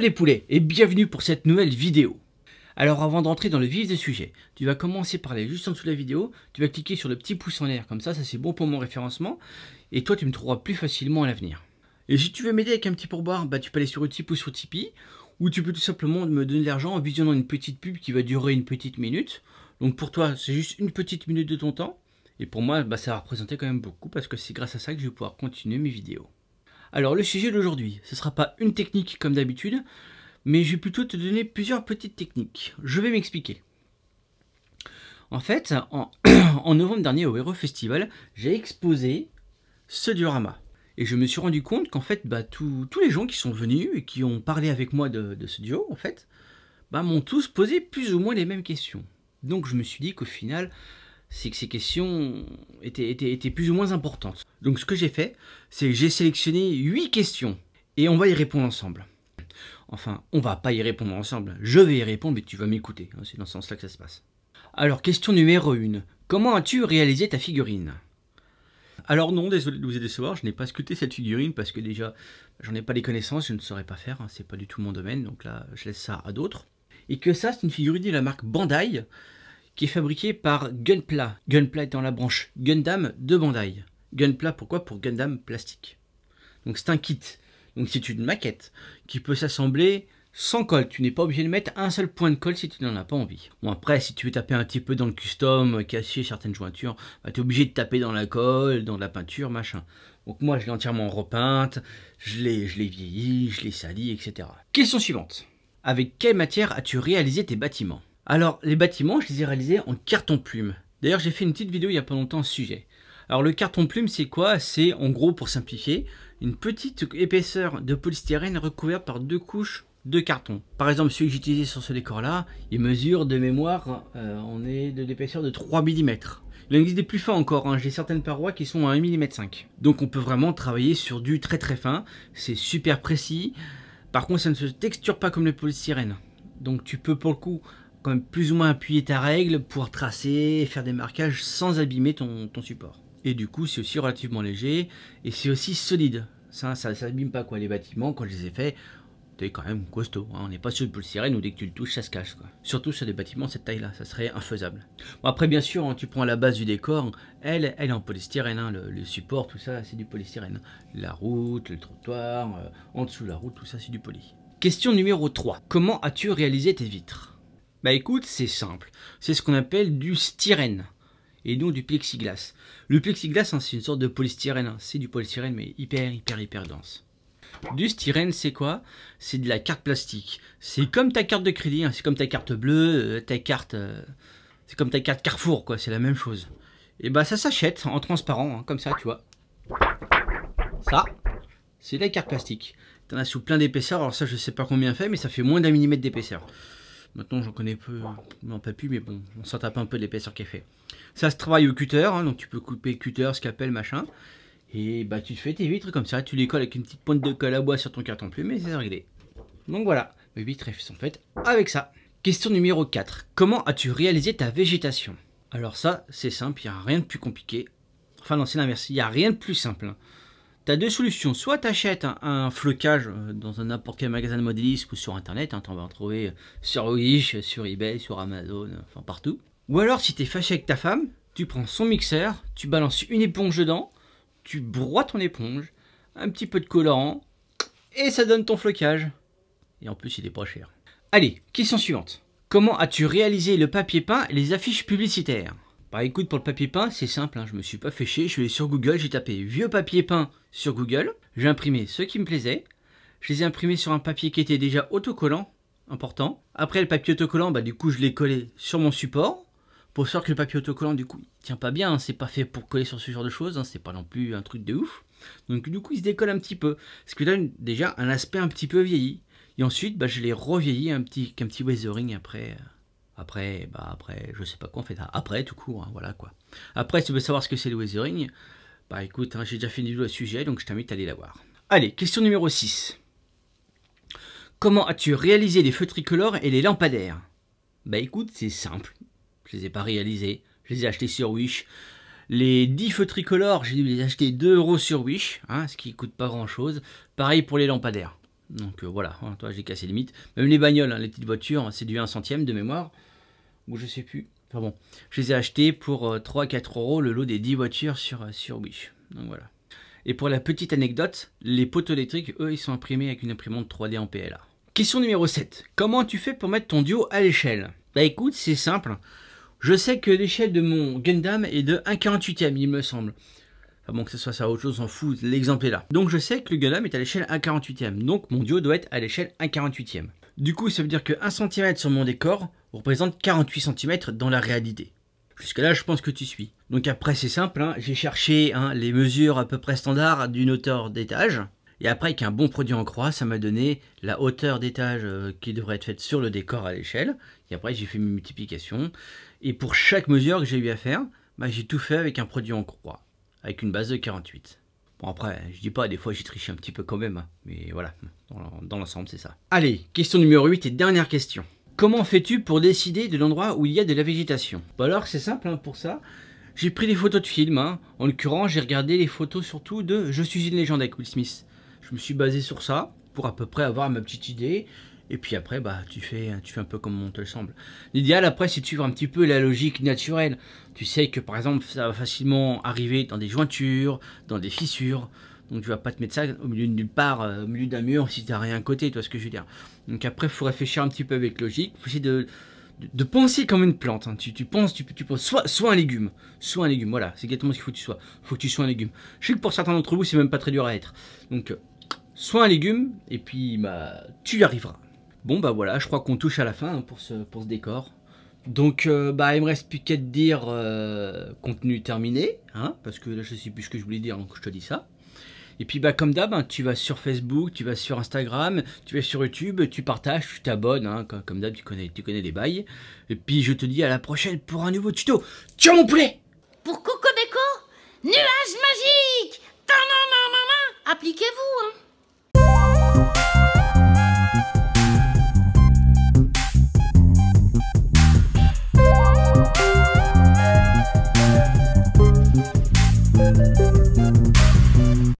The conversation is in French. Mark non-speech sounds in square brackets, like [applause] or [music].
les poulets et bienvenue pour cette nouvelle vidéo. Alors avant d'entrer dans le vif du sujet, tu vas commencer par aller juste en dessous de la vidéo, tu vas cliquer sur le petit pouce en l'air comme ça, ça c'est bon pour mon référencement, et toi tu me trouveras plus facilement à l'avenir. Et si tu veux m'aider avec un petit pourboire, bah tu peux aller sur Utip ou sur Tipeee, ou tu peux tout simplement me donner de l'argent en visionnant une petite pub qui va durer une petite minute. Donc pour toi c'est juste une petite minute de ton temps, et pour moi bah, ça va représenter quand même beaucoup parce que c'est grâce à ça que je vais pouvoir continuer mes vidéos. Alors le sujet d'aujourd'hui, ce ne sera pas une technique comme d'habitude, mais je vais plutôt te donner plusieurs petites techniques. Je vais m'expliquer. En fait, en, [clears throat] novembre dernier au Hero Festival, j'ai exposé ce diorama. Et je me suis rendu compte qu'en fait, bah, tous les gens qui sont venus et qui ont parlé avec moi de, ce duo, en fait, bah, m'ont tous posé plus ou moins les mêmes questions. Donc je me suis dit qu'au final, c'est que ces questions étaient, plus ou moins importantes. Donc ce que j'ai fait, c'est que j'ai sélectionné 8 questions et on va y répondre ensemble. Enfin, on va pas y répondre ensemble, je vais y répondre mais tu vas m'écouter, hein, c'est dans ce sens-là que ça se passe. Alors question numéro 1, comment as-tu réalisé ta figurine alors non, désolé de vous décevoir, je n'ai pas sculpté cette figurine parce que déjà, j'en ai pas les connaissances, je ne saurais pas faire, hein, c'est pas du tout mon domaine, donc là, je laisse ça à d'autres. Et que ça, c'est une figurine de la marque Bandai, qui est fabriqué par Gunpla. Gunpla étant la branche Gundam de Bandai. Gunpla, pourquoi Pour Gundam plastique. Donc c'est un kit. Donc c'est une maquette qui peut s'assembler sans colle. Tu n'es pas obligé de mettre un seul point de colle si tu n'en as pas envie. Bon après, si tu veux taper un petit peu dans le custom, euh, casser certaines jointures, bah, tu es obligé de taper dans la colle, dans la peinture, machin. Donc moi, je l'ai entièrement repeinte, je l'ai vieilli, je l'ai sali, etc. Question suivante. Avec quelle matière as-tu réalisé tes bâtiments alors, les bâtiments, je les ai réalisés en carton-plume. D'ailleurs, j'ai fait une petite vidéo il n'y a pas longtemps à ce sujet. Alors, le carton-plume, c'est quoi C'est, en gros, pour simplifier, une petite épaisseur de polystyrène recouverte par deux couches de carton. Par exemple, celui que j'utilisais sur ce décor-là, il mesure de mémoire, euh, on est de l'épaisseur de 3 mm. Il en existe des plus fins encore, hein. j'ai certaines parois qui sont à 1,5 mm. Donc on peut vraiment travailler sur du très très fin, c'est super précis. Par contre, ça ne se texture pas comme le polystyrène. Donc tu peux pour le coup quand même plus ou moins appuyer ta règle pour tracer faire des marquages sans abîmer ton, support. Et du coup, c'est aussi relativement léger et c'est aussi solide. Ça, ça, ça pas quoi les bâtiments. Quand je les ai faits, t'es quand même costaud. Hein. On n'est pas sur du polystyrène ou où dès que tu le touches, ça se cache. Quoi. Surtout sur des bâtiments de cette taille-là, ça serait infaisable. après, bien sûr, hein, tu prends la base du décor. Elle, elle est en polystyrène. Hein, le, support, tout ça, c'est du polystyrène. La route, le trottoir, euh, en dessous de la route, tout ça, c'est du poly. Question numéro 3. Comment as-tu réalisé tes vitres bah écoute, c'est simple. C'est ce qu'on appelle du styrène et donc du plexiglas. Le plexiglas, hein, c'est une sorte de polystyrène. Hein. C'est du polystyrène, mais hyper, hyper, hyper dense. Du styrène, c'est quoi C'est de la carte plastique. C'est comme ta carte de crédit, hein. c'est comme ta carte bleue, euh, ta carte. Euh, c'est comme ta carte Carrefour, quoi, c'est la même chose. Et bah ça s'achète en transparent, comme ça, tu vois. Ça, c'est la carte plastique. T'en as sous plein d'épaisseur, alors ça, je sais pas combien fait, mais ça fait moins d'un millimètre d'épaisseur. Maintenant, j'en connais peu, non pas plus, mais bon, on s'en tape un peu de l'épaisseur qu'elle fait. Ça se travaille au cutter, hein, donc tu peux couper cutter, ce qu'appelle machin. Et bah, tu te fais tes vitres comme ça, tu les colles avec une petite pointe de colle à bois sur ton carton plus, mais c'est réglé. Donc voilà, mes vitres sont faites avec ça. Question numéro 4. Comment as-tu réalisé ta végétation Alors ça, c'est simple, il n'y a rien de plus compliqué. Enfin non, c'est l'inverse, il n'y a rien de plus simple. Hein tu as deux solutions. Soit tu achètes un, flocage euh, dans un n'importe quel magasin de modélisme ou sur internet, hein, tu en vas en trouver euh, sur Wish, sur eBay, sur Amazon, euh, enfin partout. Ou alors si tu es fâché avec ta femme, tu prends son mixeur, tu balances une éponge dedans, tu broies ton éponge, un petit peu de colorant, et ça donne ton flocage. Et en plus, il est pas cher. Allez, question suivante. Comment as-tu réalisé le papier peint et les affiches publicitaires bah écoute, pour le papier peint, c'est simple, hein, je me suis pas fait chier, je suis allé sur Google, j'ai tapé vieux papier peint sur Google, j'ai imprimé ceux qui me plaisaient, je les ai imprimés sur un papier qui était déjà autocollant, important. Après le papier autocollant, bah du coup je l'ai collé sur mon support, pour savoir que le papier autocollant du coup il tient pas bien, hein, c'est pas fait pour coller sur ce genre de choses, hein, c'est pas non plus un truc de ouf. Donc du coup il se décolle un petit peu, ce qui donne déjà un aspect un petit peu vieilli. Et ensuite bah, je l'ai revieilli un petit, un petit weathering après. Euh, après, bah après, je sais pas quoi on fait. Après, tout court, hein, voilà quoi. Après, si tu veux savoir ce que c'est le Weathering, bah écoute, hein, j'ai déjà fait une vidéo à ce sujet, donc je t'invite à aller la voir. Allez, question numéro 6. Comment as-tu réalisé les feux tricolores et les lampadaires Bah écoute, c'est simple. Je les ai pas réalisés. Je les ai achetés sur Wish. Les 10 feux tricolores, j'ai dû les acheter 2 euros sur Wish, hein, ce qui coûte pas grand chose. Pareil pour les lampadaires. Donc euh, voilà, toi j'ai cassé les limites. Même les bagnoles, les petites voitures, c'est du 1 centième de mémoire ou je sais plus. Enfin bon, je les ai achetés pour 3-4 euh, euros le lot des 10 voitures sur, euh, sur Wish. Donc voilà. Et pour la petite anecdote, les poteaux électriques, eux, ils sont imprimés avec une imprimante 3D en PLA. Question numéro 7. Comment tu fais pour mettre ton duo à l'échelle Bah écoute, c'est simple. Je sais que l'échelle de mon Gundam est de 1,48ème, il me semble. Enfin bon, que ce soit ça ou autre chose, on s'en fout, l'exemple est là. Donc je sais que le Gundam est à l'échelle 1,48ème, donc mon duo doit être à l'échelle 1,48ème. Du coup, ça veut dire que 1 cm sur mon décor, représente 48 cm dans la réalité. Jusque-là, je pense que tu suis. Donc après, c'est simple, hein. j'ai cherché hein, les mesures à peu près standards d'une hauteur d'étage. Et après, avec un bon produit en croix, ça m'a donné la hauteur d'étage euh, qui devrait être faite sur le décor à l'échelle. Et après, j'ai fait mes multiplications. Et pour chaque mesure que j'ai eu à faire, bah, j'ai tout fait avec un produit en croix, avec une base de 48. Bon après, je dis pas, des fois j'ai triché un petit peu quand même, hein. mais voilà, dans l'ensemble c'est ça. Allez, question numéro 8 et dernière question. Comment fais-tu pour décider de l'endroit où il y a de la végétation bah Alors c'est simple hein, pour ça. J'ai pris des photos de films. Hein. En l'occurrence, j'ai regardé les photos surtout de Je suis une légende avec Will Smith. Je me suis basé sur ça pour à peu près avoir ma petite idée. Et puis après, bah, tu fais, hein, tu fais un peu comme on te le semble. L'idéal après, c'est de suivre un petit peu la logique naturelle. Tu sais que par exemple, ça va facilement arriver dans des jointures, dans des fissures. Donc tu vas pas te mettre ça au milieu d'une nulle part, euh, au milieu d'un mur si t'as rien à côté, tu vois ce que je veux dire. Donc après, il faut réfléchir un petit peu avec logique, faut essayer de, de, penser comme une plante. Hein. Tu, penses, tu, tu penses soit, soit un légume, soit un légume, voilà, c'est exactement ce qu'il faut que tu sois. Il faut que tu sois un légume. Je sais que pour certains d'entre vous, c'est même pas très dur à être. Donc, euh, soit un légume, et puis bah, tu y arriveras. Bon bah voilà, je crois qu'on touche à la fin hein, pour, ce, pour ce décor. Donc, euh, bah, il me reste plus qu'à te dire contenu terminé, hein, parce que là, je sais plus ce que je voulais dire, donc je te dis ça. Et puis bah comme d'hab, hein, tu vas sur Facebook, tu vas sur Instagram, tu vas sur YouTube, tu partages, tu t'abonnes, hein, comme, d'hab tu connais, tu connais les bails. Et puis je te dis à la prochaine pour un nouveau tuto. Ciao mon poulet Pour Coco Nuage magique Appliquez-vous hein.